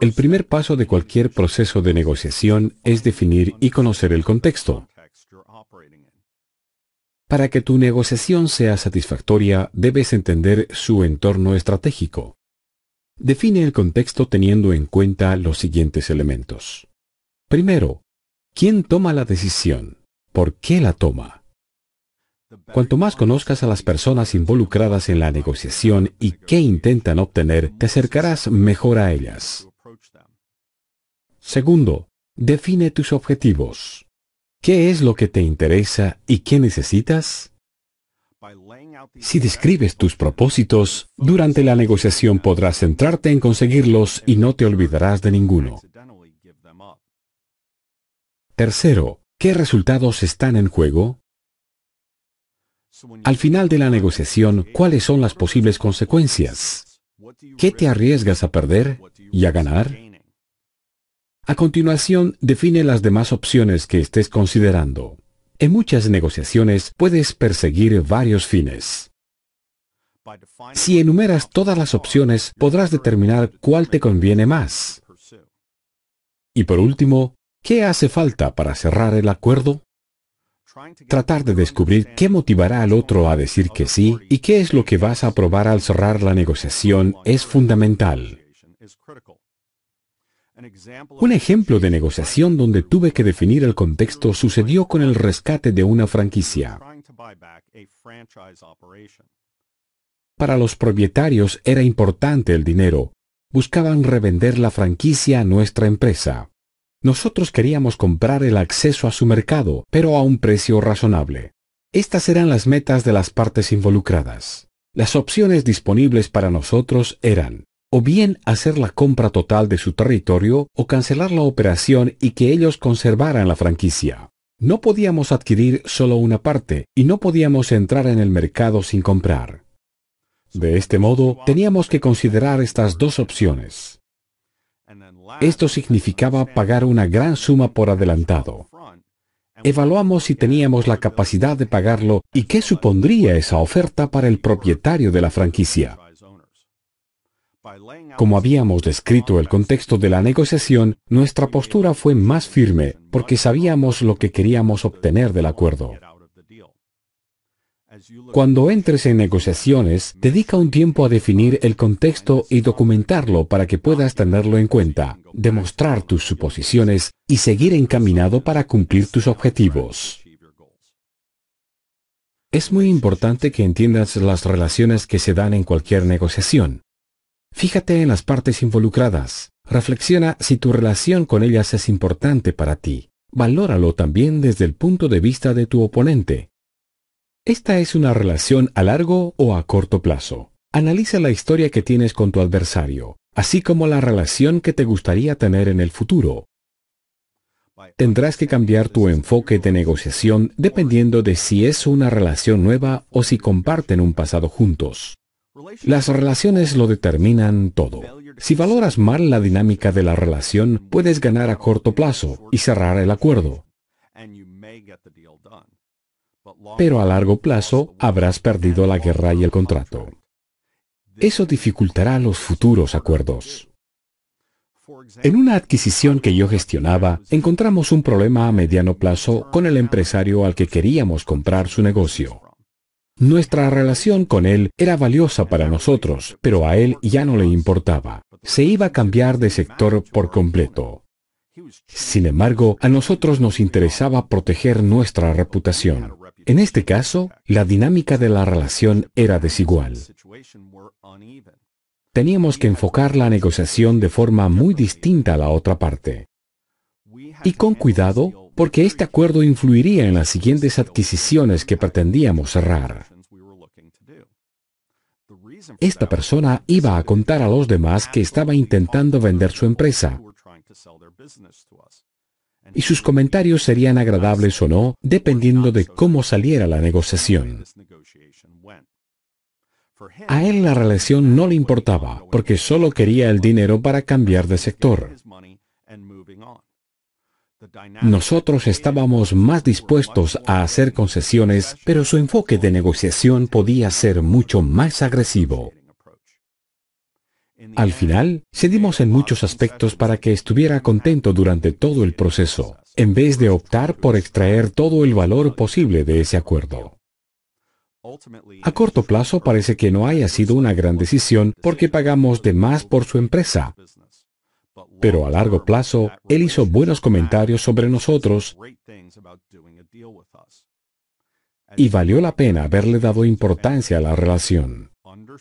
El primer paso de cualquier proceso de negociación es definir y conocer el contexto. Para que tu negociación sea satisfactoria, debes entender su entorno estratégico. Define el contexto teniendo en cuenta los siguientes elementos. Primero, ¿quién toma la decisión? ¿Por qué la toma? Cuanto más conozcas a las personas involucradas en la negociación y qué intentan obtener, te acercarás mejor a ellas. Segundo, define tus objetivos. ¿Qué es lo que te interesa y qué necesitas? Si describes tus propósitos, durante la negociación podrás centrarte en conseguirlos y no te olvidarás de ninguno. Tercero, ¿qué resultados están en juego? Al final de la negociación, ¿cuáles son las posibles consecuencias? ¿Qué te arriesgas a perder y a ganar? A continuación, define las demás opciones que estés considerando. En muchas negociaciones puedes perseguir varios fines. Si enumeras todas las opciones, podrás determinar cuál te conviene más. Y por último, ¿qué hace falta para cerrar el acuerdo? Tratar de descubrir qué motivará al otro a decir que sí y qué es lo que vas a probar al cerrar la negociación es fundamental. Un ejemplo de negociación donde tuve que definir el contexto sucedió con el rescate de una franquicia. Para los propietarios era importante el dinero. Buscaban revender la franquicia a nuestra empresa. Nosotros queríamos comprar el acceso a su mercado, pero a un precio razonable. Estas eran las metas de las partes involucradas. Las opciones disponibles para nosotros eran o bien hacer la compra total de su territorio o cancelar la operación y que ellos conservaran la franquicia. No podíamos adquirir solo una parte y no podíamos entrar en el mercado sin comprar. De este modo, teníamos que considerar estas dos opciones. Esto significaba pagar una gran suma por adelantado. Evaluamos si teníamos la capacidad de pagarlo y qué supondría esa oferta para el propietario de la franquicia. Como habíamos descrito el contexto de la negociación, nuestra postura fue más firme porque sabíamos lo que queríamos obtener del acuerdo. Cuando entres en negociaciones, dedica un tiempo a definir el contexto y documentarlo para que puedas tenerlo en cuenta, demostrar tus suposiciones y seguir encaminado para cumplir tus objetivos. Es muy importante que entiendas las relaciones que se dan en cualquier negociación. Fíjate en las partes involucradas. Reflexiona si tu relación con ellas es importante para ti. Valóralo también desde el punto de vista de tu oponente. Esta es una relación a largo o a corto plazo. Analiza la historia que tienes con tu adversario, así como la relación que te gustaría tener en el futuro. Tendrás que cambiar tu enfoque de negociación dependiendo de si es una relación nueva o si comparten un pasado juntos. Las relaciones lo determinan todo. Si valoras mal la dinámica de la relación, puedes ganar a corto plazo y cerrar el acuerdo pero a largo plazo habrás perdido la guerra y el contrato. Eso dificultará los futuros acuerdos. En una adquisición que yo gestionaba, encontramos un problema a mediano plazo con el empresario al que queríamos comprar su negocio. Nuestra relación con él era valiosa para nosotros, pero a él ya no le importaba. Se iba a cambiar de sector por completo. Sin embargo, a nosotros nos interesaba proteger nuestra reputación. En este caso, la dinámica de la relación era desigual. Teníamos que enfocar la negociación de forma muy distinta a la otra parte. Y con cuidado, porque este acuerdo influiría en las siguientes adquisiciones que pretendíamos cerrar. Esta persona iba a contar a los demás que estaba intentando vender su empresa y sus comentarios serían agradables o no, dependiendo de cómo saliera la negociación. A él la relación no le importaba, porque solo quería el dinero para cambiar de sector. Nosotros estábamos más dispuestos a hacer concesiones, pero su enfoque de negociación podía ser mucho más agresivo. Al final, cedimos en muchos aspectos para que estuviera contento durante todo el proceso, en vez de optar por extraer todo el valor posible de ese acuerdo. A corto plazo parece que no haya sido una gran decisión porque pagamos de más por su empresa. Pero a largo plazo, él hizo buenos comentarios sobre nosotros y valió la pena haberle dado importancia a la relación.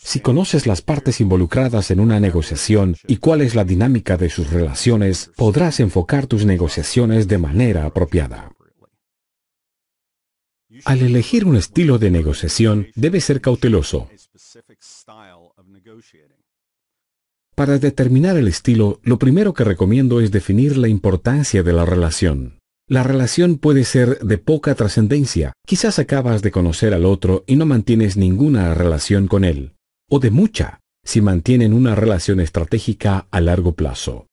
Si conoces las partes involucradas en una negociación y cuál es la dinámica de sus relaciones, podrás enfocar tus negociaciones de manera apropiada. Al elegir un estilo de negociación, debes ser cauteloso. Para determinar el estilo, lo primero que recomiendo es definir la importancia de la relación. La relación puede ser de poca trascendencia. Quizás acabas de conocer al otro y no mantienes ninguna relación con él o de mucha si mantienen una relación estratégica a largo plazo.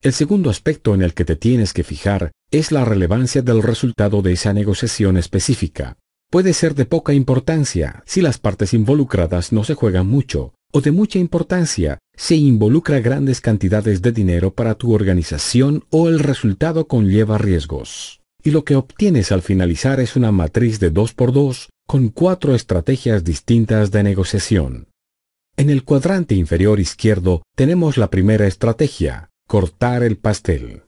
El segundo aspecto en el que te tienes que fijar es la relevancia del resultado de esa negociación específica. Puede ser de poca importancia si las partes involucradas no se juegan mucho, o de mucha importancia si involucra grandes cantidades de dinero para tu organización o el resultado conlleva riesgos. Y lo que obtienes al finalizar es una matriz de 2x2 con cuatro estrategias distintas de negociación. En el cuadrante inferior izquierdo tenemos la primera estrategia, cortar el pastel.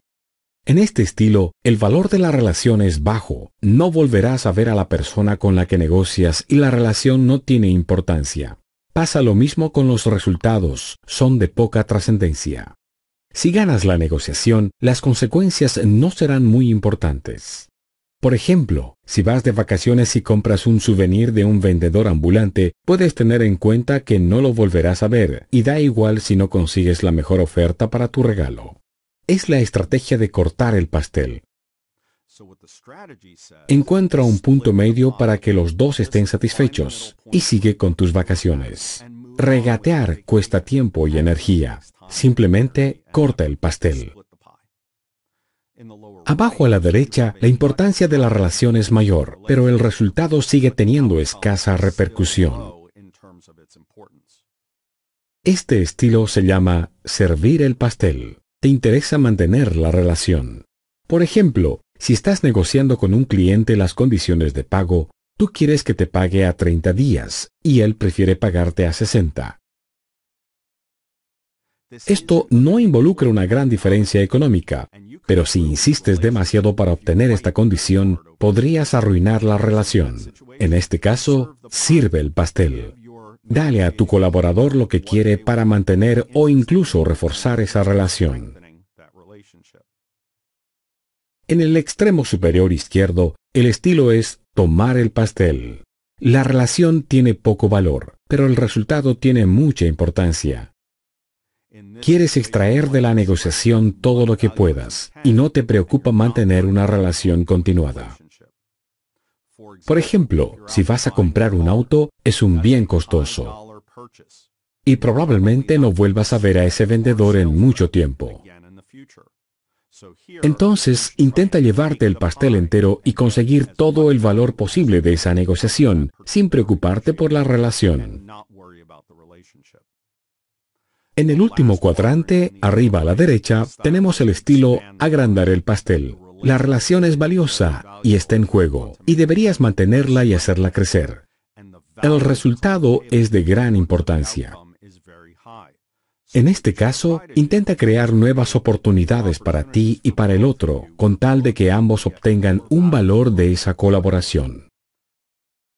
En este estilo, el valor de la relación es bajo, no volverás a ver a la persona con la que negocias y la relación no tiene importancia. Pasa lo mismo con los resultados, son de poca trascendencia. Si ganas la negociación, las consecuencias no serán muy importantes. Por ejemplo, si vas de vacaciones y compras un souvenir de un vendedor ambulante, puedes tener en cuenta que no lo volverás a ver, y da igual si no consigues la mejor oferta para tu regalo. Es la estrategia de cortar el pastel. Encuentra un punto medio para que los dos estén satisfechos y sigue con tus vacaciones. Regatear cuesta tiempo y energía. Simplemente uh, corta el pastel. Abajo a la derecha, la importancia de la relación es mayor, pero el resultado sigue teniendo escasa repercusión. Este estilo se llama servir el pastel. Te interesa mantener la relación. Por ejemplo, si estás negociando con un cliente las condiciones de pago, tú quieres que te pague a 30 días y él prefiere pagarte a 60. Esto no involucra una gran diferencia económica, pero si insistes demasiado para obtener esta condición, podrías arruinar la relación. En este caso, sirve el pastel. Dale a tu colaborador lo que quiere para mantener o incluso reforzar esa relación. En el extremo superior izquierdo, el estilo es tomar el pastel. La relación tiene poco valor, pero el resultado tiene mucha importancia. Quieres extraer de la negociación todo lo que puedas y no te preocupa mantener una relación continuada. Por ejemplo, si vas a comprar un auto, es un bien costoso. Y probablemente no vuelvas a ver a ese vendedor en mucho tiempo. Entonces, intenta llevarte el pastel entero y conseguir todo el valor posible de esa negociación, sin preocuparte por la relación. En el último cuadrante, arriba a la derecha, tenemos el estilo agrandar el pastel. La relación es valiosa y está en juego, y deberías mantenerla y hacerla crecer. El resultado es de gran importancia. En este caso, intenta crear nuevas oportunidades para ti y para el otro, con tal de que ambos obtengan un valor de esa colaboración.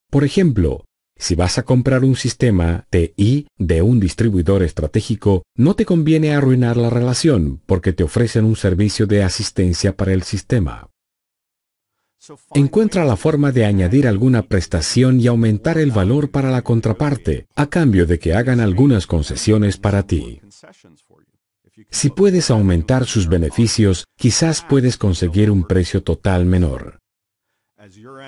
Por ejemplo, si vas a comprar un sistema TI de un distribuidor estratégico, no te conviene arruinar la relación porque te ofrecen un servicio de asistencia para el sistema. Encuentra la forma de añadir alguna prestación y aumentar el valor para la contraparte, a cambio de que hagan algunas concesiones para ti. Si puedes aumentar sus beneficios, quizás puedes conseguir un precio total menor.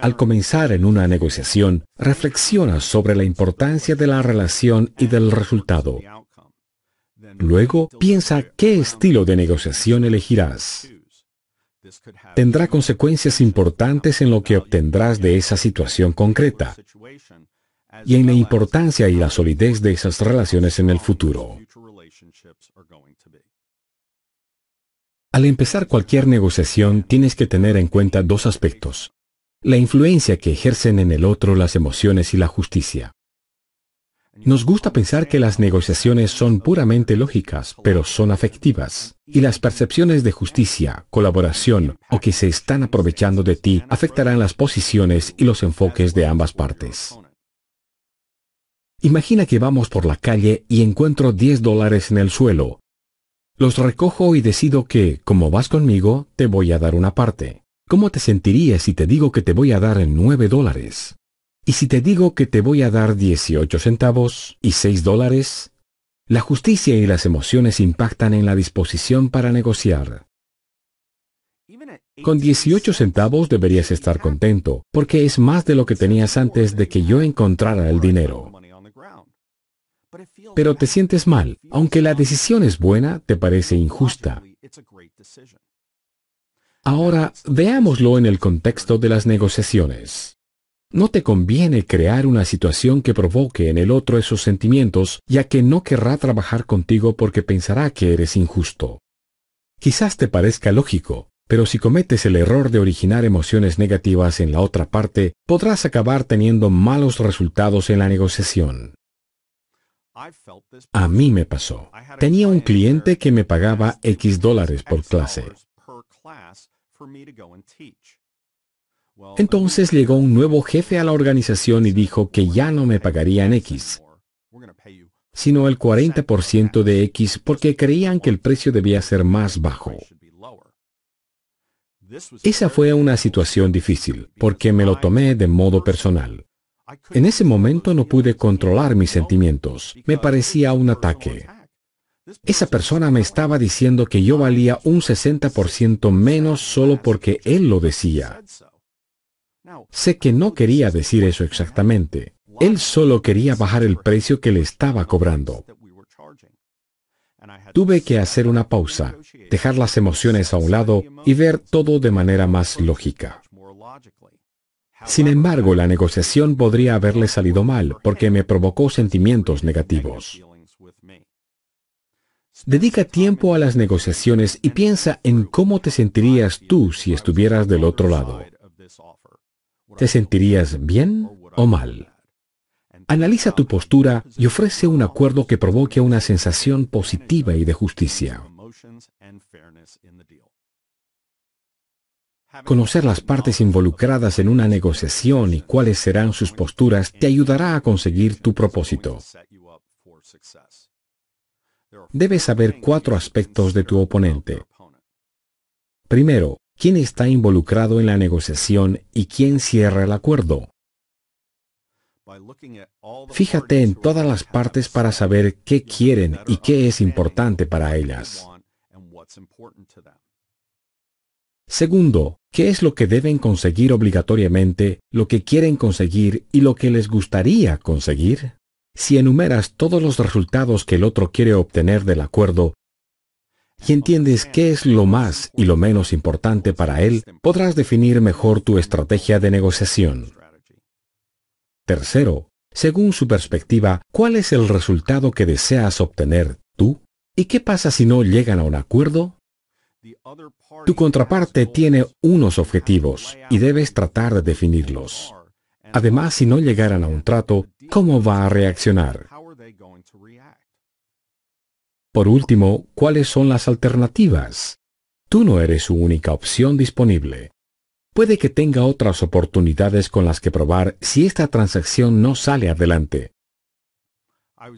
Al comenzar en una negociación, reflexiona sobre la importancia de la relación y del resultado. Luego, piensa qué estilo de negociación elegirás. Tendrá consecuencias importantes en lo que obtendrás de esa situación concreta y en la importancia y la solidez de esas relaciones en el futuro. Al empezar cualquier negociación tienes que tener en cuenta dos aspectos la influencia que ejercen en el otro las emociones y la justicia. Nos gusta pensar que las negociaciones son puramente lógicas, pero son afectivas, y las percepciones de justicia, colaboración o que se están aprovechando de ti afectarán las posiciones y los enfoques de ambas partes. Imagina que vamos por la calle y encuentro 10 dólares en el suelo. Los recojo y decido que, como vas conmigo, te voy a dar una parte. ¿Cómo te sentirías si te digo que te voy a dar 9 dólares? ¿Y si te digo que te voy a dar 18 centavos y 6 dólares? La justicia y las emociones impactan en la disposición para negociar. Con 18 centavos deberías estar contento, porque es más de lo que tenías antes de que yo encontrara el dinero. Pero te sientes mal, aunque la decisión es buena, te parece injusta. Ahora veámoslo en el contexto de las negociaciones. No te conviene crear una situación que provoque en el otro esos sentimientos, ya que no querrá trabajar contigo porque pensará que eres injusto. Quizás te parezca lógico, pero si cometes el error de originar emociones negativas en la otra parte, podrás acabar teniendo malos resultados en la negociación. A mí me pasó. Tenía un cliente que me pagaba X dólares por clase. Entonces llegó un nuevo jefe a la organización y dijo que ya no me pagarían X, sino el 40% de X porque creían que el precio debía ser más bajo. Esa fue una situación difícil, porque me lo tomé de modo personal. En ese momento no pude controlar mis sentimientos, me parecía un ataque. Esa persona me estaba diciendo que yo valía un 60% menos solo porque él lo decía. Sé que no quería decir eso exactamente. Él solo quería bajar el precio que le estaba cobrando. Tuve que hacer una pausa, dejar las emociones a un lado y ver todo de manera más lógica. Sin embargo, la negociación podría haberle salido mal porque me provocó sentimientos negativos. Dedica tiempo a las negociaciones y piensa en cómo te sentirías tú si estuvieras del otro lado. ¿Te sentirías bien o mal? Analiza tu postura y ofrece un acuerdo que provoque una sensación positiva y de justicia. Conocer las partes involucradas en una negociación y cuáles serán sus posturas te ayudará a conseguir tu propósito. Debes saber cuatro aspectos de tu oponente. Primero, quién está involucrado en la negociación y quién cierra el acuerdo. Fíjate en todas las partes para saber qué quieren y qué es importante para ellas. Segundo, ¿qué es lo que deben conseguir obligatoriamente, lo que quieren conseguir y lo que les gustaría conseguir? si enumeras todos los resultados que el otro quiere obtener del acuerdo y entiendes qué es lo más y lo menos importante para él, podrás definir mejor tu estrategia de negociación. Tercero, según su perspectiva, ¿cuál es el resultado que deseas obtener tú? ¿Y qué pasa si no llegan a un acuerdo? Tu contraparte tiene unos objetivos y debes tratar de definirlos. Además, si no llegaran a un trato, ¿cómo va a reaccionar? Por último, ¿cuáles son las alternativas? Tú no eres su única opción disponible. Puede que tenga otras oportunidades con las que probar si esta transacción no sale adelante.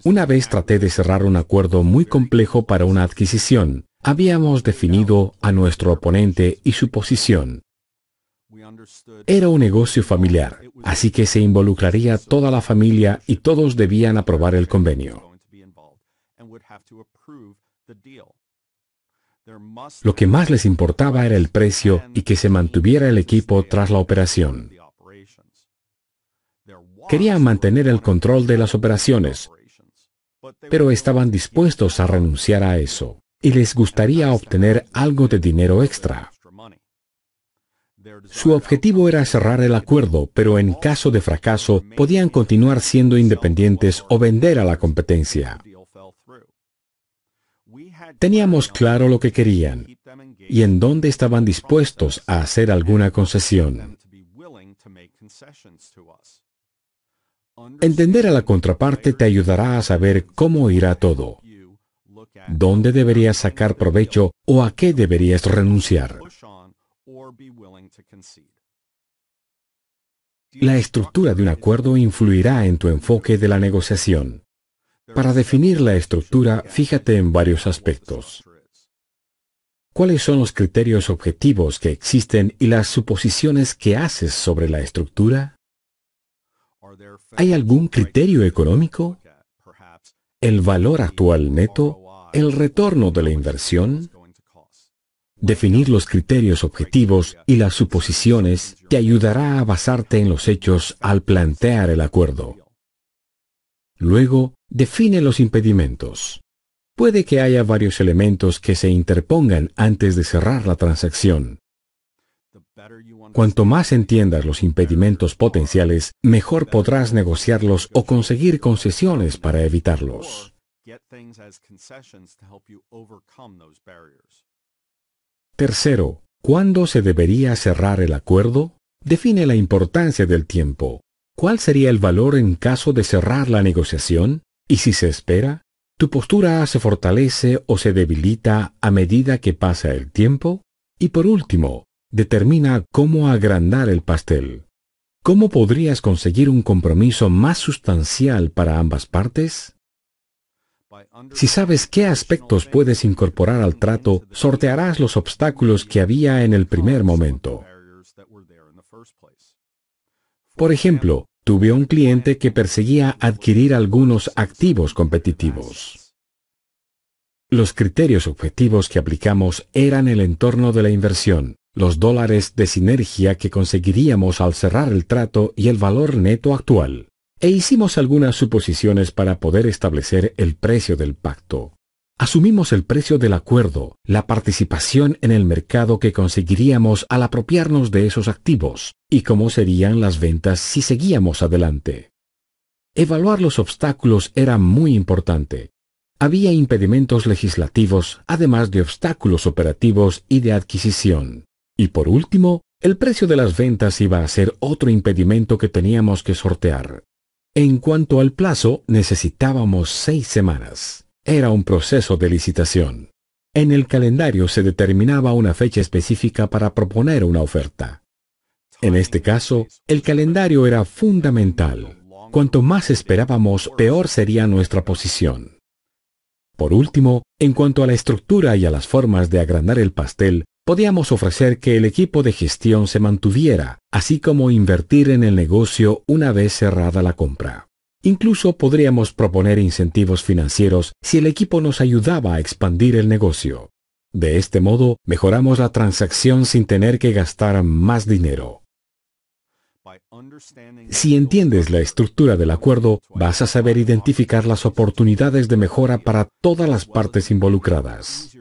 Una vez traté de cerrar un acuerdo muy complejo para una adquisición. Habíamos definido a nuestro oponente y su posición. Era un negocio familiar, así que se involucraría toda la familia y todos debían aprobar el convenio. Lo que más les importaba era el precio y que se mantuviera el equipo tras la operación. Querían mantener el control de las operaciones, pero estaban dispuestos a renunciar a eso y les gustaría obtener algo de dinero extra. Su objetivo era cerrar el acuerdo, pero en caso de fracaso podían continuar siendo independientes o vender a la competencia. Teníamos claro lo que querían y en dónde estaban dispuestos a hacer alguna concesión. Entender a la contraparte te ayudará a saber cómo irá todo, dónde deberías sacar provecho o a qué deberías renunciar. La estructura de un acuerdo influirá en tu enfoque de la negociación. Para definir la estructura, fíjate en varios aspectos. ¿Cuáles son los criterios objetivos que existen y las suposiciones que haces sobre la estructura? ¿Hay algún criterio económico? ¿El valor actual neto? ¿El retorno de la inversión? Definir los criterios objetivos y las suposiciones te ayudará a basarte en los hechos al plantear el acuerdo. Luego, define los impedimentos. Puede que haya varios elementos que se interpongan antes de cerrar la transacción. Cuanto más entiendas los impedimentos potenciales, mejor podrás negociarlos o conseguir concesiones para evitarlos. Tercero, ¿cuándo se debería cerrar el acuerdo? Define la importancia del tiempo. ¿Cuál sería el valor en caso de cerrar la negociación? ¿Y si se espera? ¿Tu postura se fortalece o se debilita a medida que pasa el tiempo? Y por último, determina cómo agrandar el pastel. ¿Cómo podrías conseguir un compromiso más sustancial para ambas partes? Si sabes qué aspectos puedes incorporar al trato, sortearás los obstáculos que había en el primer momento. Por ejemplo, tuve un cliente que perseguía adquirir algunos activos competitivos. Los criterios objetivos que aplicamos eran el entorno de la inversión, los dólares de sinergia que conseguiríamos al cerrar el trato y el valor neto actual e hicimos algunas suposiciones para poder establecer el precio del pacto. Asumimos el precio del acuerdo, la participación en el mercado que conseguiríamos al apropiarnos de esos activos, y cómo serían las ventas si seguíamos adelante. Evaluar los obstáculos era muy importante. Había impedimentos legislativos, además de obstáculos operativos y de adquisición. Y por último, el precio de las ventas iba a ser otro impedimento que teníamos que sortear. En cuanto al plazo, necesitábamos seis semanas. Era un proceso de licitación. En el calendario se determinaba una fecha específica para proponer una oferta. En este caso, el calendario era fundamental. Cuanto más esperábamos, peor sería nuestra posición. Por último, en cuanto a la estructura y a las formas de agrandar el pastel, podíamos ofrecer que el equipo de gestión se mantuviera, así como invertir en el negocio una vez cerrada la compra. Incluso podríamos proponer incentivos financieros si el equipo nos ayudaba a expandir el negocio. De este modo, mejoramos la transacción sin tener que gastar más dinero. Si entiendes la estructura del acuerdo, vas a saber identificar las oportunidades de mejora para todas las partes involucradas.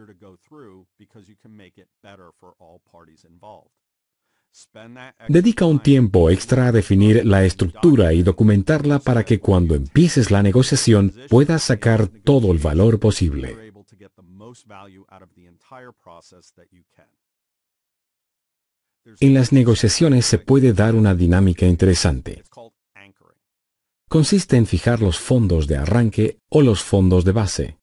Dedica un tiempo extra a definir la estructura y documentarla para que cuando empieces la negociación puedas sacar todo el valor posible. En las negociaciones se puede dar una dinámica interesante. Consiste en fijar los fondos de arranque o los fondos de base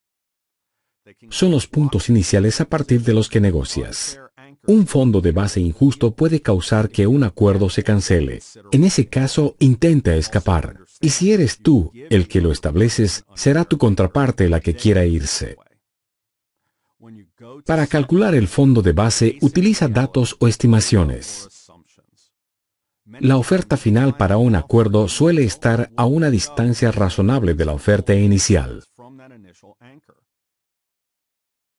son los puntos iniciales a partir de los que negocias. Un fondo de base injusto puede causar que un acuerdo se cancele. En ese caso, intenta escapar. Y si eres tú el que lo estableces, será tu contraparte la que quiera irse. Para calcular el fondo de base, utiliza datos o estimaciones. La oferta final para un acuerdo suele estar a una distancia razonable de la oferta inicial.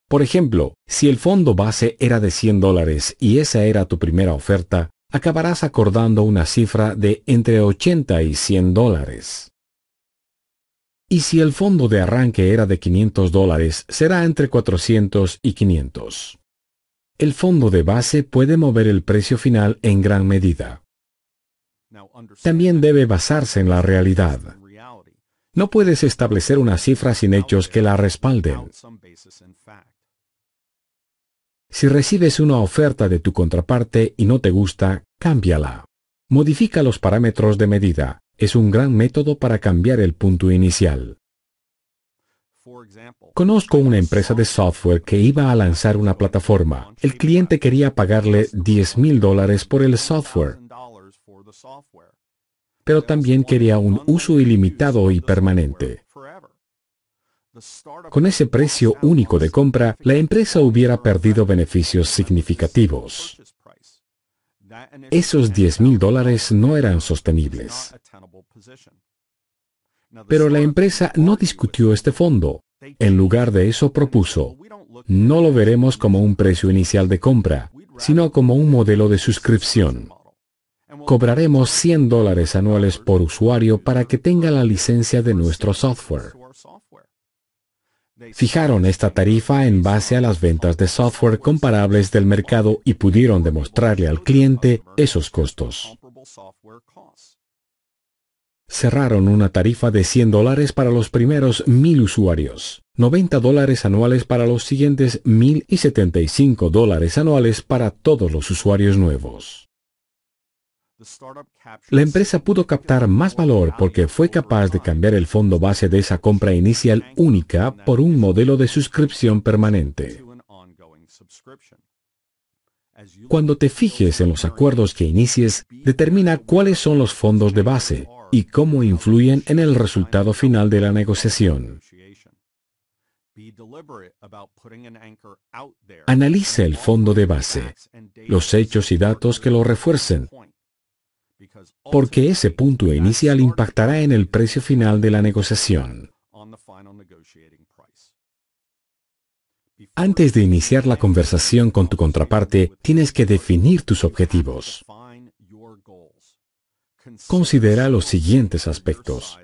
Por ejemplo, si el fondo base era de 100 dólares y esa era tu primera oferta, acabarás acordando una cifra de entre 80 y 100 dólares. Y si el fondo de arranque era de 500 dólares, será entre 400 y 500. El fondo de base puede mover el precio final en gran medida. También debe basarse en la realidad. No puedes establecer una cifra sin hechos que la respalden. Si recibes una oferta de tu contraparte y no te gusta, cámbiala. Modifica los parámetros de medida. Es un gran método para cambiar el punto inicial. Conozco una empresa de software que iba a lanzar una plataforma. El cliente quería pagarle $10,000 mil dólares por el software, pero también quería un uso ilimitado y permanente. Con ese precio único de compra, la empresa hubiera perdido beneficios significativos. Esos 10 mil dólares no eran sostenibles. Pero la empresa no discutió este fondo. En lugar de eso propuso, no lo veremos como un precio inicial de compra, sino como un modelo de suscripción. Cobraremos 100 dólares anuales por usuario para que tenga la licencia de nuestro software. Fijaron esta tarifa en base a las ventas de software comparables del mercado y pudieron demostrarle al cliente esos costos. Cerraron una tarifa de 100 dólares para los primeros 1000 usuarios, 90 dólares anuales para los siguientes 1000 y 75 dólares anuales para todos los usuarios nuevos. La empresa pudo captar más valor porque fue capaz de cambiar el fondo base de esa compra inicial única por un modelo de suscripción permanente. Cuando te fijes en los acuerdos que inicies, determina cuáles son los fondos de base y cómo influyen en el resultado final de la negociación. Analiza el fondo de base, los hechos y datos que lo refuercen porque ese punto inicial impactará en el precio final de la negociación. Antes de iniciar la conversación con tu contraparte, tienes que definir tus objetivos. Considera los siguientes aspectos.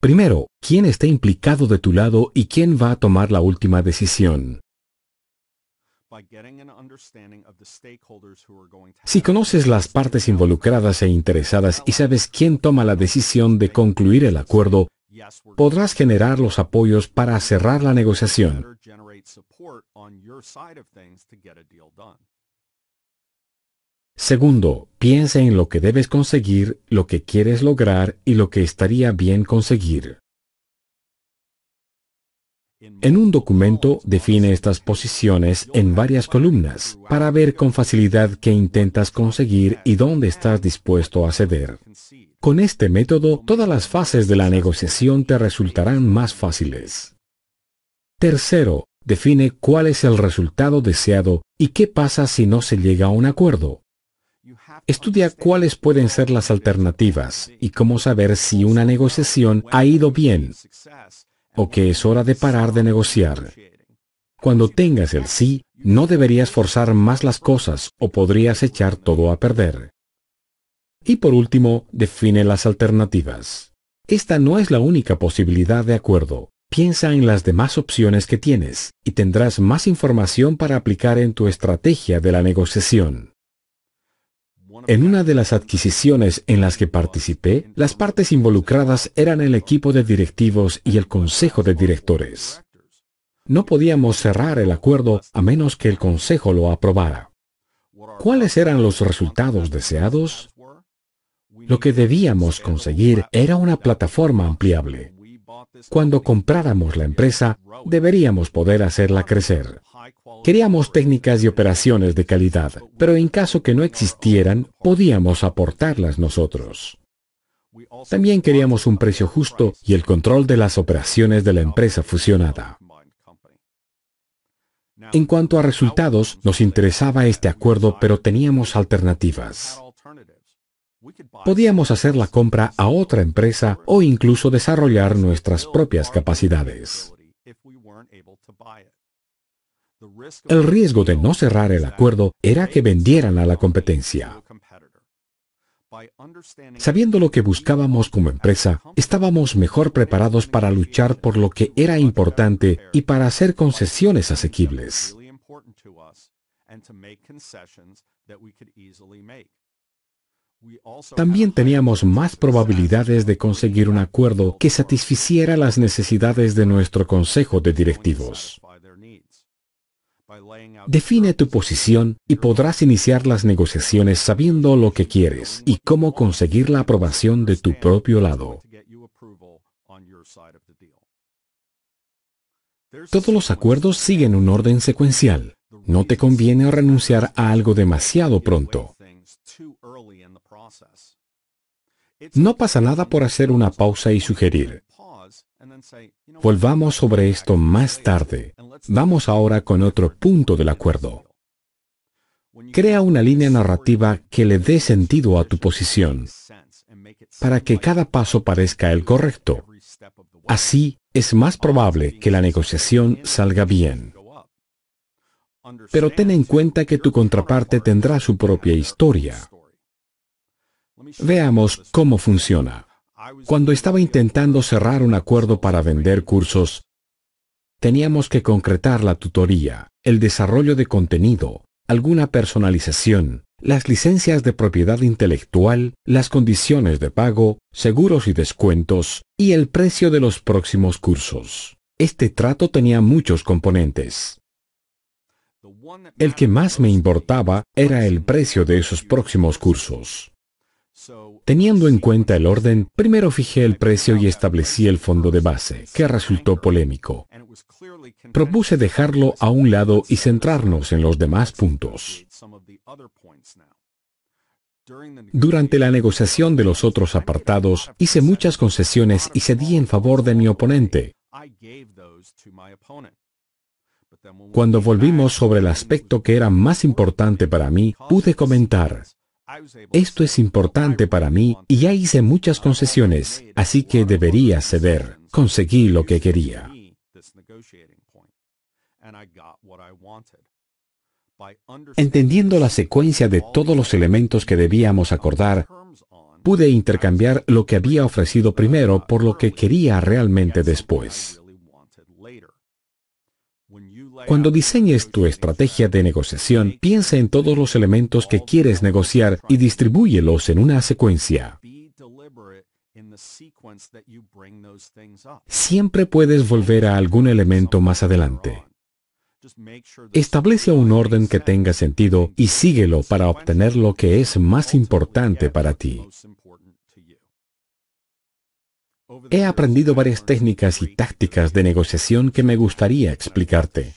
Primero, ¿quién está implicado de tu lado y quién va a tomar la última decisión? Si conoces las partes involucradas e interesadas y sabes quién toma la decisión de concluir el acuerdo, podrás generar los apoyos para cerrar la negociación. Segundo, piensa en lo que debes conseguir, lo que quieres lograr y lo que estaría bien conseguir. En un documento define estas posiciones en varias columnas para ver con facilidad qué intentas conseguir y dónde estás dispuesto a ceder. Con este método, todas las fases de la negociación te resultarán más fáciles. Tercero, define cuál es el resultado deseado y qué pasa si no se llega a un acuerdo. Estudia cuáles pueden ser las alternativas y cómo saber si una negociación ha ido bien o que es hora de parar de negociar. Cuando tengas el sí, no deberías forzar más las cosas o podrías echar todo a perder. Y por último, define las alternativas. Esta no es la única posibilidad de acuerdo. Piensa en las demás opciones que tienes y tendrás más información para aplicar en tu estrategia de la negociación. En pues una de las adquisiciones en las que participé, las partes involucradas eran el equipo de directivos y el consejo de directores. No podíamos cerrar el acuerdo a menos que el consejo lo aprobara. ¿Cuáles eran los resultados deseados? Lo que debíamos conseguir era una plataforma ampliable, cuando compráramos la empresa, deberíamos poder hacerla crecer. Queríamos técnicas y operaciones de calidad, pero en caso que no existieran, podíamos aportarlas nosotros. También queríamos un precio justo y el control de las operaciones de la empresa fusionada. En cuanto a resultados, nos interesaba este acuerdo, pero teníamos alternativas. Podíamos hacer la compra a otra empresa o incluso desarrollar nuestras propias capacidades. El riesgo de no cerrar el acuerdo era que vendieran a la competencia. Sabiendo lo que buscábamos como empresa, estábamos mejor preparados para luchar por lo que era importante y para hacer concesiones asequibles. También teníamos más probabilidades de conseguir un acuerdo que satisficiera las necesidades de nuestro Consejo de Directivos. Define tu posición y podrás iniciar las negociaciones sabiendo lo que quieres y cómo conseguir la aprobación de tu propio lado. Todos los acuerdos siguen un orden secuencial. No te conviene renunciar a algo demasiado pronto. No pasa nada por hacer una pausa y sugerir. Volvamos sobre esto más tarde. Vamos ahora con otro punto del acuerdo. Crea una línea narrativa que le dé sentido a tu posición, para que cada paso parezca el correcto. Así es más probable que la negociación salga bien. Pero ten en cuenta que tu contraparte tendrá su propia historia. Veamos cómo funciona. Cuando estaba intentando cerrar un acuerdo para vender cursos, teníamos que concretar la tutoría, el desarrollo de contenido, alguna personalización, las licencias de propiedad intelectual, las condiciones de pago, seguros y descuentos, y el precio de los próximos cursos. Este trato tenía muchos componentes. El que más me importaba era el precio de esos próximos cursos. Teniendo en cuenta el orden, primero fijé el precio y establecí el fondo de base, que resultó polémico. Propuse dejarlo a un lado y centrarnos en los demás puntos. Durante la negociación de los otros apartados, hice muchas concesiones y cedí en favor de mi oponente. Cuando volvimos sobre el aspecto que era más importante para mí, pude comentar, esto es importante para mí y ya hice muchas concesiones, así que debería ceder. Conseguí lo que quería. Entendiendo la secuencia de todos los elementos que debíamos acordar, pude intercambiar lo que había ofrecido primero por lo que quería realmente después. Cuando diseñes tu estrategia de negociación, piensa en todos los elementos que quieres negociar y distribúyelos en una secuencia. Siempre puedes volver a algún elemento más adelante. Establece un orden que tenga sentido y síguelo para obtener lo que es más importante para ti. He aprendido varias técnicas y tácticas de negociación que me gustaría explicarte.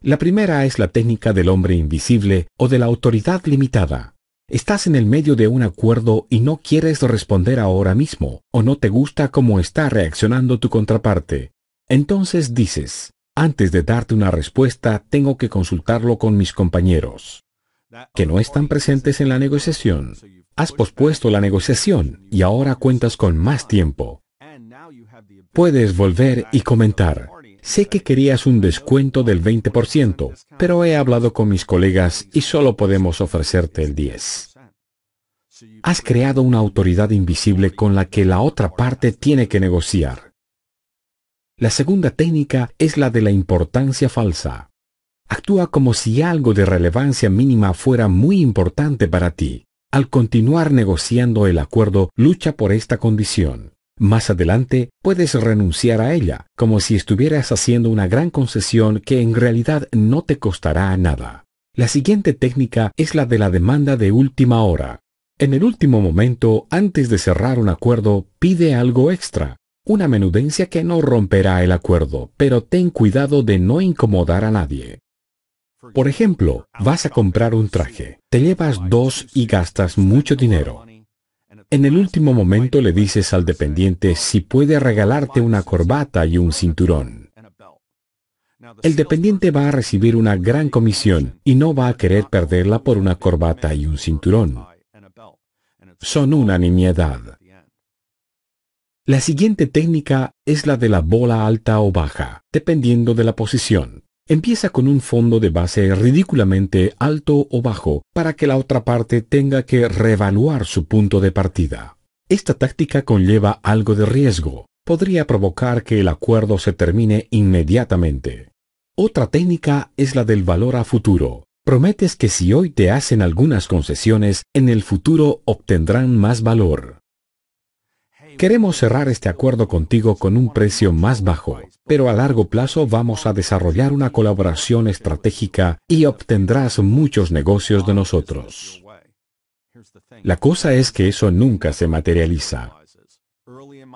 La primera es la técnica del hombre invisible o de la autoridad limitada. Estás en el medio de un acuerdo y no quieres responder ahora mismo, o no te gusta cómo está reaccionando tu contraparte. Entonces dices, antes de darte una respuesta tengo que consultarlo con mis compañeros, que no están presentes en la negociación, Has pospuesto la negociación y ahora cuentas con más tiempo. Puedes volver y comentar. Sé que querías un descuento del 20%, pero he hablado con mis colegas y solo podemos ofrecerte el 10%. Has creado una autoridad invisible con la que la otra parte tiene que negociar. La segunda técnica es la de la importancia falsa. Actúa como si algo de relevancia mínima fuera muy importante para ti. Al continuar negociando el acuerdo, lucha por esta condición. Más adelante, puedes renunciar a ella, como si estuvieras haciendo una gran concesión que en realidad no te costará nada. La siguiente técnica es la de la demanda de última hora. En el último momento, antes de cerrar un acuerdo, pide algo extra, una menudencia que no romperá el acuerdo, pero ten cuidado de no incomodar a nadie. Por ejemplo, vas a comprar un traje, te llevas dos y gastas mucho dinero. En el último momento le dices al dependiente si puede regalarte una corbata y un cinturón. El dependiente va a recibir una gran comisión y no va a querer perderla por una corbata y un cinturón. Son una nimiedad. La siguiente técnica es la de la bola alta o baja, dependiendo de la posición. Empieza con un fondo de base ridículamente alto o bajo para que la otra parte tenga que reevaluar su punto de partida. Esta táctica conlleva algo de riesgo. Podría provocar que el acuerdo se termine inmediatamente. Otra técnica es la del valor a futuro. Prometes que si hoy te hacen algunas concesiones, en el futuro obtendrán más valor. Queremos cerrar este acuerdo contigo con un precio más bajo, pero a largo plazo vamos a desarrollar una colaboración estratégica y obtendrás muchos negocios de nosotros. La cosa es que eso nunca se materializa.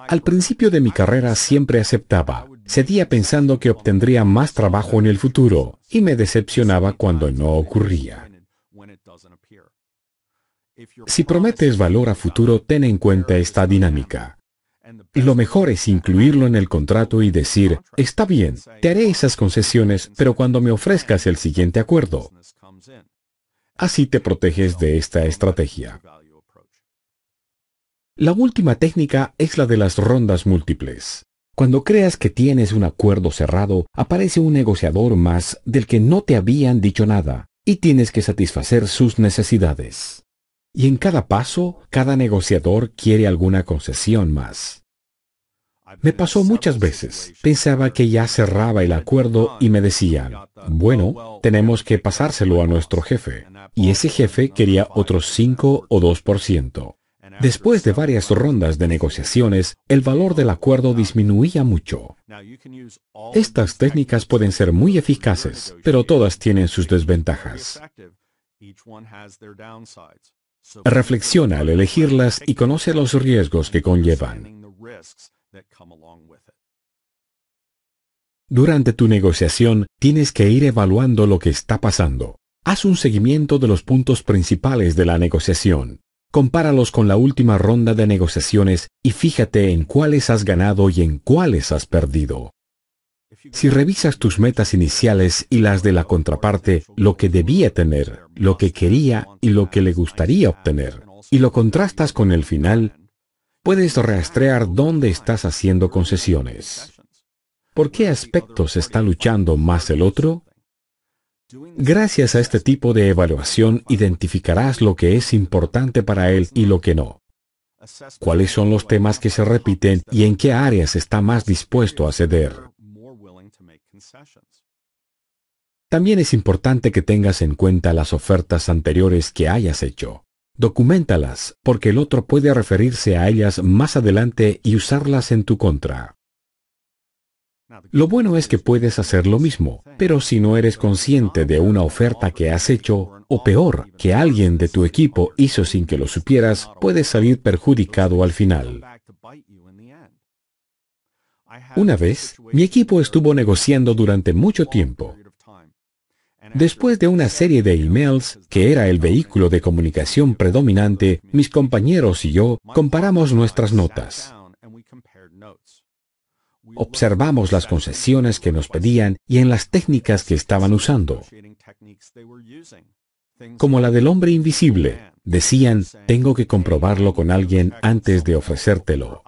Al principio de mi carrera siempre aceptaba, cedía pensando que obtendría más trabajo en el futuro y me decepcionaba cuando no ocurría. Si prometes valor a futuro, ten en cuenta esta dinámica. Y lo mejor es incluirlo en el contrato y decir, está bien, te haré esas concesiones, pero cuando me ofrezcas el siguiente acuerdo. Así te proteges de esta estrategia. La última técnica es la de las rondas múltiples. Cuando creas que tienes un acuerdo cerrado, aparece un negociador más del que no te habían dicho nada, y tienes que satisfacer sus necesidades y en cada paso cada negociador quiere alguna concesión más. Me pasó muchas veces. Pensaba que ya cerraba el acuerdo y me decían, bueno, tenemos que pasárselo a nuestro jefe. Y ese jefe quería otros 5 o 2%. Después de varias rondas de negociaciones, el valor del acuerdo disminuía mucho. Estas técnicas pueden ser muy eficaces, pero todas tienen sus desventajas. Reflexiona al elegirlas y conoce los riesgos que conllevan. Durante tu negociación tienes que ir evaluando lo que está pasando. Haz un seguimiento de los puntos principales de la negociación. Compáralos con la última ronda de negociaciones y fíjate en cuáles has ganado y en cuáles has perdido. Si revisas tus metas iniciales y las de la contraparte, lo que debía tener, lo que quería y lo que le gustaría obtener, y lo contrastas con el final, puedes rastrear dónde estás haciendo concesiones. ¿Por qué aspectos está luchando más el otro? Gracias a este tipo de evaluación identificarás lo que es importante para él y lo que no. ¿Cuáles son los temas que se repiten y en qué áreas está más dispuesto a ceder? También es importante que tengas en cuenta las ofertas anteriores que hayas hecho. Documentalas porque el otro puede referirse a ellas más adelante y usarlas en tu contra. Lo bueno es que puedes hacer lo mismo, pero si no eres consciente de una oferta que has hecho, o peor, que alguien de tu equipo hizo sin que lo supieras, puedes salir perjudicado al final. Una vez, mi equipo estuvo negociando durante mucho tiempo. Después de una serie de emails, que era el vehículo de comunicación predominante, mis compañeros y yo comparamos nuestras notas. Observamos las concesiones que nos pedían y en las técnicas que estaban usando. Como la del hombre invisible, decían, tengo que comprobarlo con alguien antes de ofrecértelo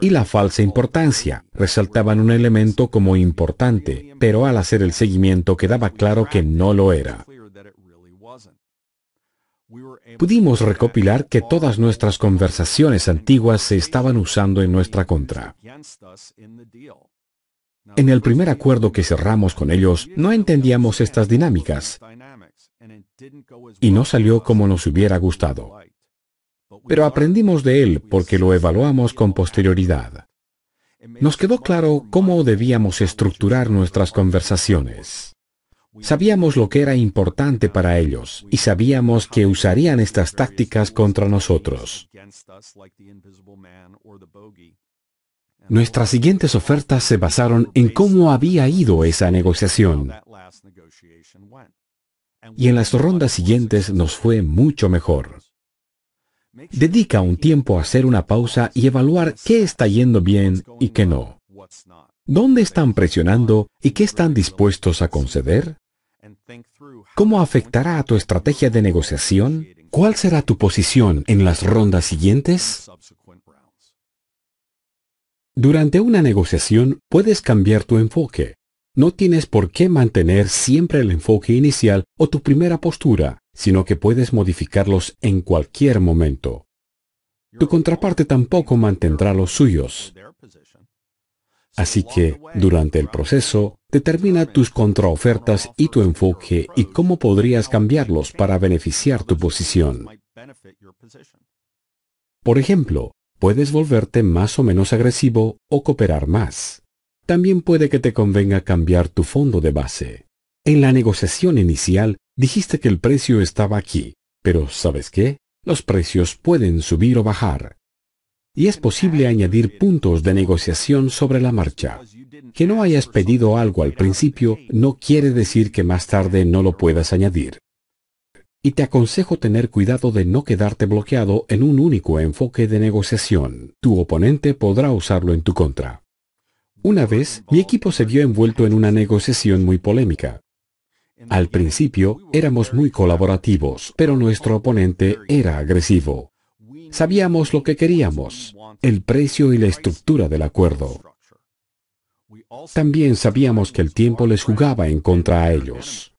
y la falsa importancia. Resaltaban un elemento como importante, pero al hacer el seguimiento quedaba claro que no lo era. Pudimos recopilar que todas nuestras conversaciones antiguas se estaban usando en nuestra contra. En el primer acuerdo que cerramos con ellos, no entendíamos estas dinámicas y no salió como nos hubiera gustado pero aprendimos de él porque lo evaluamos con posterioridad. Nos quedó claro cómo debíamos estructurar nuestras conversaciones. Sabíamos lo que era importante para ellos y sabíamos que usarían estas tácticas contra nosotros. Nuestras siguientes ofertas se basaron en cómo había ido esa negociación. Y en las rondas siguientes nos fue mucho mejor. Dedica un tiempo a hacer una pausa y evaluar qué está yendo bien y qué no. ¿Dónde están presionando y qué están dispuestos a conceder? ¿Cómo afectará a tu estrategia de negociación? ¿Cuál será tu posición en las rondas siguientes? Durante una negociación puedes cambiar tu enfoque, no tienes por qué mantener siempre el enfoque inicial o tu primera postura, sino que puedes modificarlos en cualquier momento. Tu contraparte tampoco mantendrá los suyos. Así que, durante el proceso, determina tus contraofertas y tu enfoque y cómo podrías cambiarlos para beneficiar tu posición. Por ejemplo, puedes volverte más o menos agresivo o cooperar más también puede que te convenga cambiar tu fondo de base. En la negociación inicial dijiste que el precio estaba aquí, pero ¿sabes qué? Los precios pueden subir o bajar. Y es posible añadir puntos de negociación sobre la marcha. Que no hayas pedido algo al principio no quiere decir que más tarde no lo puedas añadir. Y te aconsejo tener cuidado de no quedarte bloqueado en un único enfoque de negociación. Tu oponente podrá usarlo en tu contra. Una vez, mi equipo se vio envuelto en una negociación muy polémica. Al principio éramos muy colaborativos, pero nuestro oponente era agresivo. Sabíamos lo que queríamos, el precio y la estructura del acuerdo. También sabíamos que el tiempo les jugaba en contra a ellos.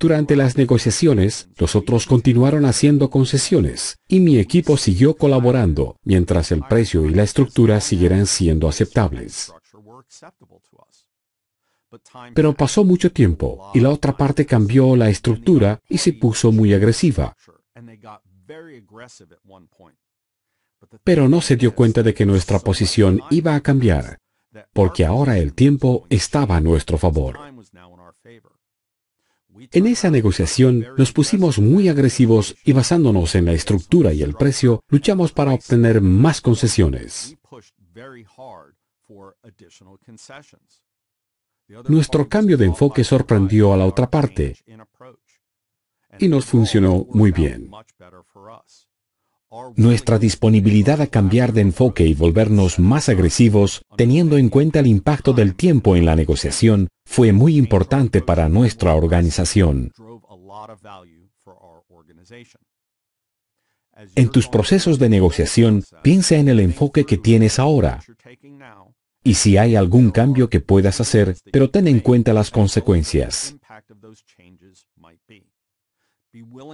Durante las negociaciones, los otros continuaron haciendo concesiones y mi equipo siguió colaborando mientras el precio y la estructura siguieran siendo aceptables. Pero pasó mucho tiempo y la otra parte cambió la estructura y se puso muy agresiva. Pero no se dio cuenta de que nuestra posición iba a cambiar, porque ahora el tiempo estaba a nuestro favor. En esa negociación nos pusimos muy agresivos y basándonos en la estructura y el precio, luchamos para obtener más concesiones. Nuestro cambio de enfoque sorprendió a la otra parte y nos funcionó muy bien. Nuestra disponibilidad a cambiar de enfoque y volvernos más agresivos, teniendo en cuenta el impacto del tiempo en la negociación, fue muy importante para nuestra organización. En tus procesos de negociación, piensa en el enfoque que tienes ahora y si hay algún cambio que puedas hacer, pero ten en cuenta las consecuencias.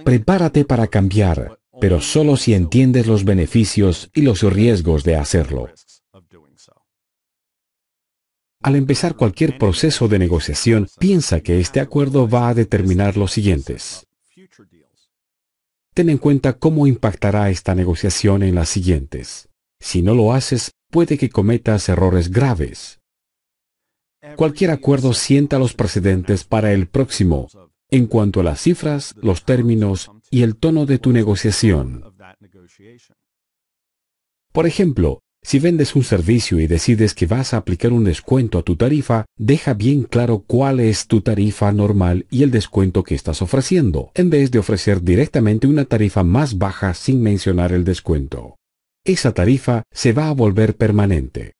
Prepárate para cambiar, pero solo si entiendes los beneficios y los riesgos de hacerlo. Al empezar cualquier proceso de negociación, piensa que este acuerdo va a determinar los siguientes. Ten en cuenta cómo impactará esta negociación en las siguientes. Si no lo haces, puede que cometas errores graves. Cualquier acuerdo sienta los precedentes para el próximo en cuanto a las cifras, los términos y el tono de tu negociación. Por ejemplo, si vendes un servicio y decides que vas a aplicar un descuento a tu tarifa, deja bien claro cuál es tu tarifa normal y el descuento que estás ofreciendo, en vez de ofrecer directamente una tarifa más baja sin mencionar el descuento. Esa tarifa se va a volver permanente.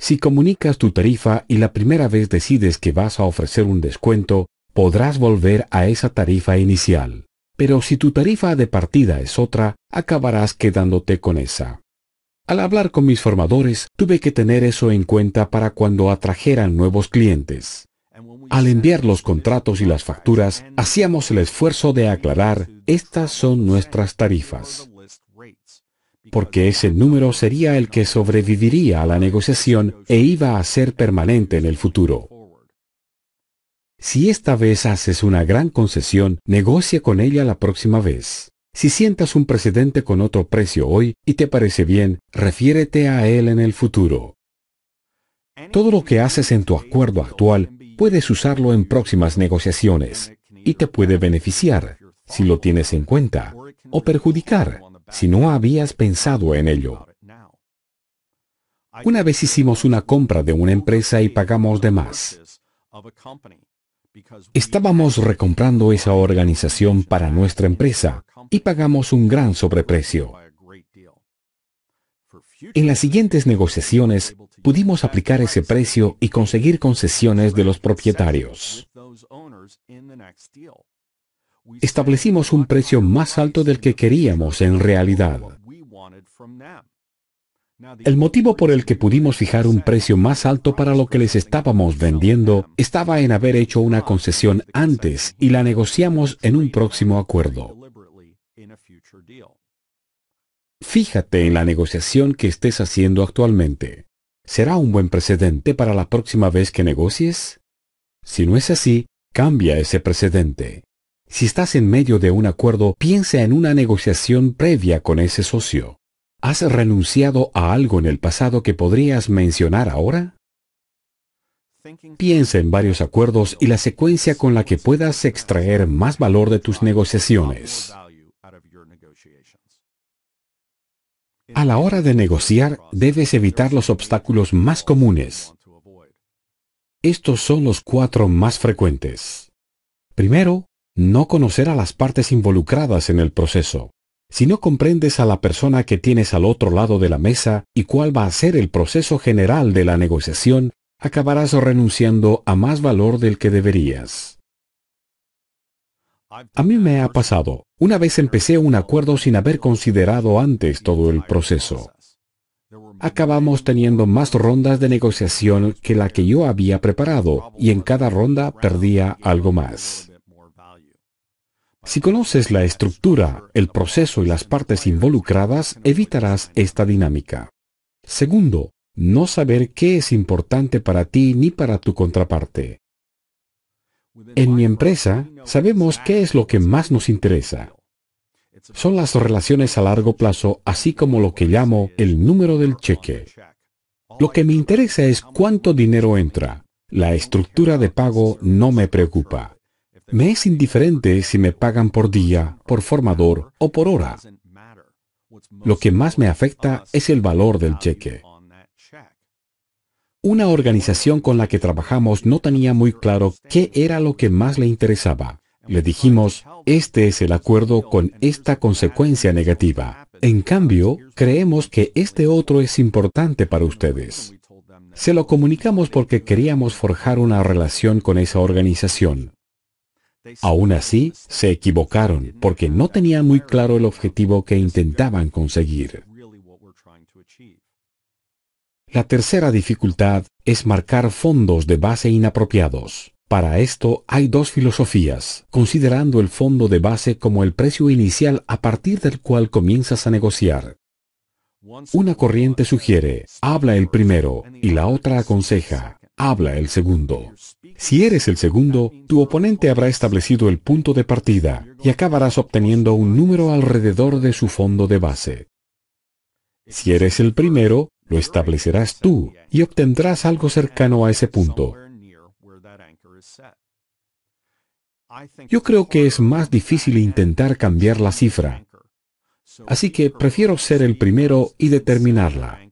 Si comunicas tu tarifa y la primera vez decides que vas a ofrecer un descuento, podrás volver a esa tarifa inicial. Pero si tu tarifa de partida es otra, acabarás quedándote con esa. Al hablar con mis formadores, tuve que tener eso en cuenta para cuando atrajeran nuevos clientes. Al enviar los contratos y las facturas, hacíamos el esfuerzo de aclarar, estas son nuestras tarifas, porque ese número sería el que sobreviviría a la negociación e iba a ser permanente en el futuro. Si esta vez haces una gran concesión, negocia con ella la próxima vez. Si sientas un precedente con otro precio hoy y te parece bien, refiérete a él en el futuro. Todo lo que haces en tu acuerdo actual puedes usarlo en próximas negociaciones y te puede beneficiar si lo tienes en cuenta o perjudicar si no habías pensado en ello. Una vez hicimos una compra de una empresa y pagamos de más. Estábamos recomprando esa organización para nuestra empresa y pagamos un gran sobreprecio. En las siguientes negociaciones pudimos aplicar ese precio y conseguir concesiones de los propietarios. Establecimos un precio más alto del que queríamos en realidad. El motivo por el que pudimos fijar un precio más alto para lo que les estábamos vendiendo estaba en haber hecho una concesión antes y la negociamos en un próximo acuerdo. Fíjate en la negociación que estés haciendo actualmente. ¿Será un buen precedente para la próxima vez que negocies? Si no es así, cambia ese precedente. Si estás en medio de un acuerdo, piensa en una negociación previa con ese socio. ¿Has renunciado a algo en el pasado que podrías mencionar ahora? Piensa en varios acuerdos y la secuencia con la que puedas extraer más valor de tus negociaciones. A la hora de negociar, debes evitar los obstáculos más comunes. Estos son los cuatro más frecuentes. Primero, no conocer a las partes involucradas en el proceso. Si no comprendes a la persona que tienes al otro lado de la mesa y cuál va a ser el proceso general de la negociación, acabarás renunciando a más valor del que deberías. A mí me ha pasado. Una vez empecé un acuerdo sin haber considerado antes todo el proceso. Acabamos teniendo más rondas de negociación que la que yo había preparado y en cada ronda perdía algo más. Si conoces la estructura, el proceso y las partes involucradas, evitarás esta dinámica. Segundo, no saber qué es importante para ti ni para tu contraparte. En mi empresa, sabemos qué es lo que más nos interesa. Son las relaciones a largo plazo, así como lo que llamo el número del cheque. Lo que me interesa es cuánto dinero entra. La estructura de pago no me preocupa. Me es indiferente si me pagan por día, por formador o por hora. Lo que más me afecta es el valor del cheque. Una organización con la que trabajamos no tenía muy claro qué era lo que más le interesaba. Le dijimos, este es el acuerdo con esta consecuencia negativa. En cambio, creemos que este otro es importante para ustedes. Se lo comunicamos porque queríamos forjar una relación con esa organización. Aún así, se equivocaron porque no tenían muy claro el objetivo que intentaban conseguir. La tercera dificultad es marcar fondos de base inapropiados. Para esto hay dos filosofías, considerando el fondo de base como el precio inicial a partir del cual comienzas a negociar. Una corriente sugiere, habla el primero, y la otra aconseja, habla el segundo. Si eres el segundo, tu oponente habrá establecido el punto de partida y acabarás obteniendo un número alrededor de su fondo de base. Si eres el primero, lo establecerás tú y obtendrás algo cercano a ese punto. Yo creo que es más difícil intentar cambiar la cifra, así que prefiero ser el primero y determinarla.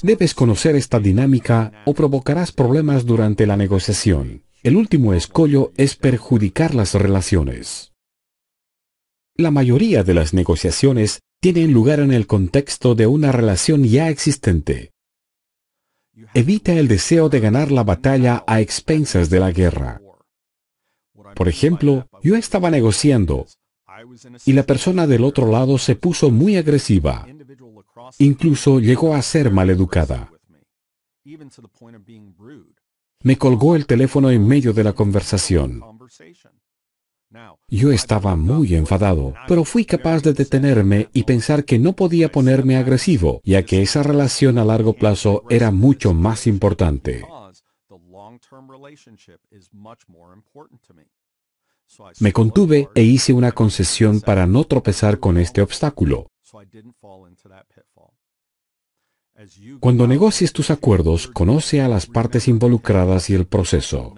Debes conocer esta dinámica o provocarás problemas durante la negociación. El último escollo es perjudicar las relaciones. La mayoría de las negociaciones tienen lugar en el contexto de una relación ya existente. Evita el deseo de ganar la batalla a expensas de la guerra. Por ejemplo, yo estaba negociando y la persona del otro lado se puso muy agresiva Incluso llegó a ser maleducada. Me colgó el teléfono en medio de la conversación. Yo estaba muy enfadado, pero fui capaz de detenerme y pensar que no podía ponerme agresivo, ya que esa relación a largo plazo era mucho más importante. Me contuve e hice una concesión para no tropezar con este obstáculo. Cuando negocies tus acuerdos, conoce a las partes involucradas y el proceso.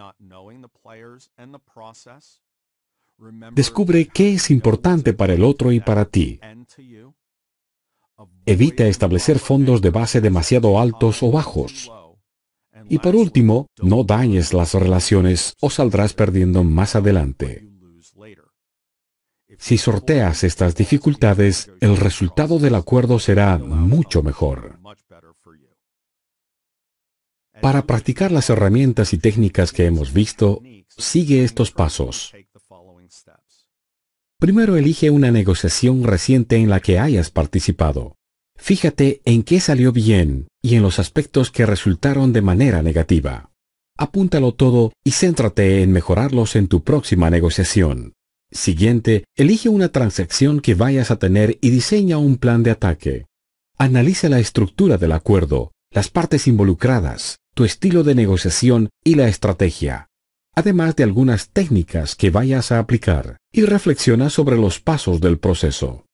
Descubre qué es importante para el otro y para ti. Evita establecer fondos de base demasiado altos o bajos. Y por último, no dañes las relaciones o saldrás perdiendo más adelante. Si sorteas estas dificultades, el resultado del acuerdo será mucho mejor. Para practicar las herramientas y técnicas que hemos visto, sigue estos pasos. Primero elige una negociación reciente en la que hayas participado. Fíjate en qué salió bien y en los aspectos que resultaron de manera negativa. Apúntalo todo y céntrate en mejorarlos en tu próxima negociación. Siguiente, elige una transacción que vayas a tener y diseña un plan de ataque. Analiza la estructura del acuerdo, las partes involucradas, tu estilo de negociación y la estrategia, además de algunas técnicas que vayas a aplicar, y reflexiona sobre los pasos del proceso.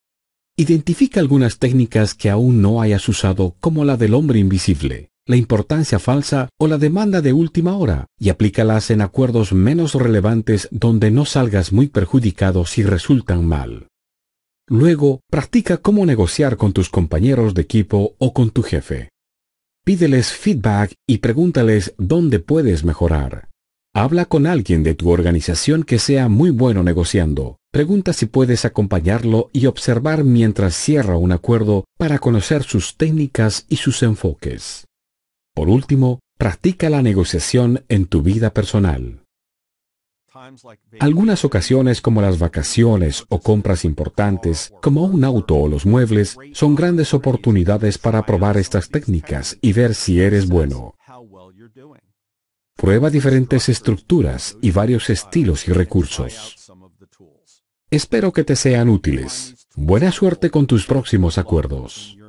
Identifica algunas técnicas que aún no hayas usado como la del hombre invisible, la importancia falsa o la demanda de última hora, y aplícalas en acuerdos menos relevantes donde no salgas muy perjudicado si resultan mal. Luego, practica cómo negociar con tus compañeros de equipo o con tu jefe. Pídeles feedback y pregúntales dónde puedes mejorar. Habla con alguien de tu organización que sea muy bueno negociando. Pregunta si puedes acompañarlo y observar mientras cierra un acuerdo para conocer sus técnicas y sus enfoques. Por último, practica la negociación en tu vida personal. Algunas ocasiones como las vacaciones o compras importantes, como un auto o los muebles, son grandes oportunidades para probar estas técnicas y ver si eres bueno. Prueba diferentes estructuras y varios estilos y recursos. Espero que te sean útiles. Buena suerte con tus próximos acuerdos.